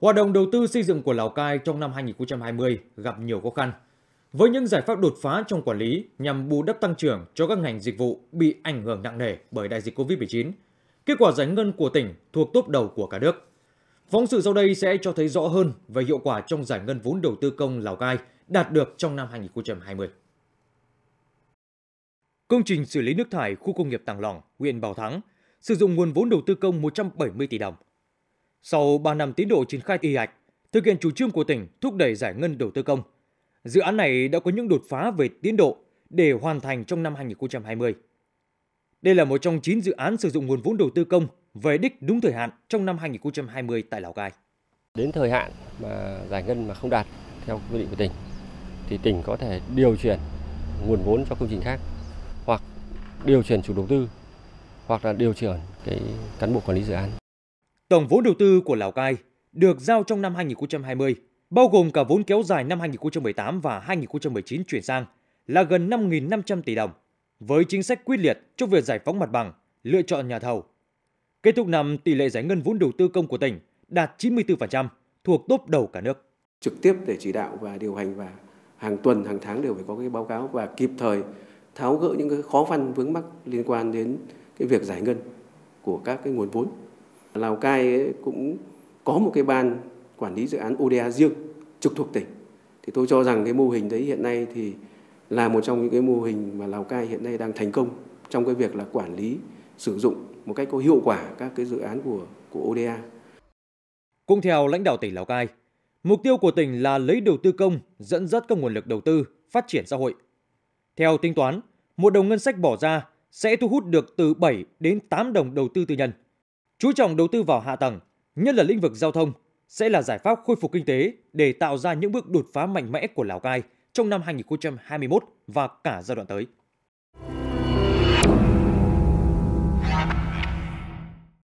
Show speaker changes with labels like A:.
A: Hoạt động đầu tư xây dựng của Lào Cai trong năm 2020 gặp nhiều khó khăn. Với những giải pháp đột phá trong quản lý nhằm bù đắp tăng trưởng cho các ngành dịch vụ bị ảnh hưởng nặng nề bởi đại dịch Covid-19, kết quả giải ngân của tỉnh thuộc top đầu của cả nước. Phóng sự sau đây sẽ cho thấy rõ hơn về hiệu quả trong giải ngân vốn đầu tư công Lào Cai đạt được trong năm 2020. Công trình xử lý nước thải khu công nghiệp Tàng Lỏng, huyện Bảo Thắng, sử dụng nguồn vốn đầu tư công 170 tỷ đồng – sau 3 năm tiến độ triển khai y ạch, thực hiện chủ trương của tỉnh thúc đẩy giải ngân đầu tư công, dự án này đã có những đột phá về tiến độ để hoàn thành trong năm 2020. Đây là một trong 9 dự án sử dụng nguồn vốn đầu tư công về đích đúng thời hạn trong năm 2020 tại Lào Cai. Đến thời hạn mà giải ngân mà không đạt theo quy định của tỉnh thì tỉnh có thể điều chuyển nguồn vốn cho công trình khác hoặc điều chuyển chủ đầu tư hoặc là điều chuyển cái cán bộ quản lý dự án Tổng vốn đầu tư của Lào Cai được giao trong năm 2020, bao gồm cả vốn kéo dài năm 2018 và 2019 chuyển sang, là gần 5.500 tỷ đồng, với chính sách quyết liệt trong việc giải phóng mặt bằng, lựa chọn nhà thầu. Kết thúc năm, tỷ lệ giải ngân vốn đầu tư công của tỉnh đạt 94%,
B: thuộc top đầu cả nước. Trực tiếp để chỉ đạo và điều hành và hàng tuần, hàng tháng đều phải có cái báo cáo và kịp thời tháo gỡ những cái khó khăn vướng mắc liên quan đến cái việc giải ngân của các cái nguồn vốn Lào Cai cũng có một cái ban quản lý dự án ODA riêng trực thuộc tỉnh. Thì tôi cho rằng cái mô hình đấy hiện nay thì là một trong những cái mô hình mà Lào Cai hiện nay đang thành công trong cái việc là quản lý sử dụng một cách có hiệu quả các cái dự án của của ODA.
A: Cũng theo lãnh đạo tỉnh Lào Cai, mục tiêu của tỉnh là lấy đầu tư công dẫn dắt các nguồn lực đầu tư phát triển xã hội. Theo tính toán, một đồng ngân sách bỏ ra sẽ thu hút được từ 7 đến 8 đồng đầu tư tư nhân chú trọng đầu tư vào hạ tầng, nhất là lĩnh vực giao thông, sẽ là giải pháp khôi phục kinh tế để tạo ra những bước đột phá mạnh mẽ của Lào Cai trong năm 2021 và cả giai đoạn tới.